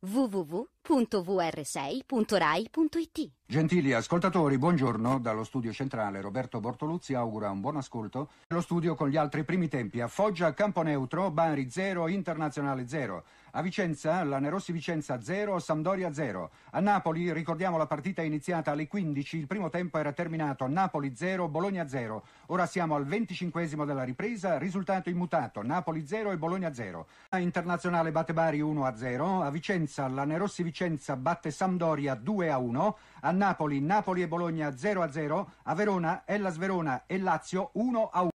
www.vr6.rai.it Gentili ascoltatori, buongiorno. Dallo studio centrale Roberto Bortoluzzi augura un buon ascolto. Lo studio con gli altri primi tempi a Foggia, Campo Neutro, Bari 0, Internazionale 0. A Vicenza, la Nerossi Vicenza 0, Sampdoria 0. A Napoli, ricordiamo la partita iniziata alle 15, il primo tempo era terminato Napoli 0, Bologna 0. Ora siamo al 25 della ripresa, risultato immutato Napoli 0 e Bologna 0. A Internazionale batte Bari 1 a 0. A Vicenza, la Nerossi Vicenza batte Sampdoria 2 a 1. A Napoli, Napoli e Bologna 0-0, a Verona, Ellas Verona e Lazio 1-1.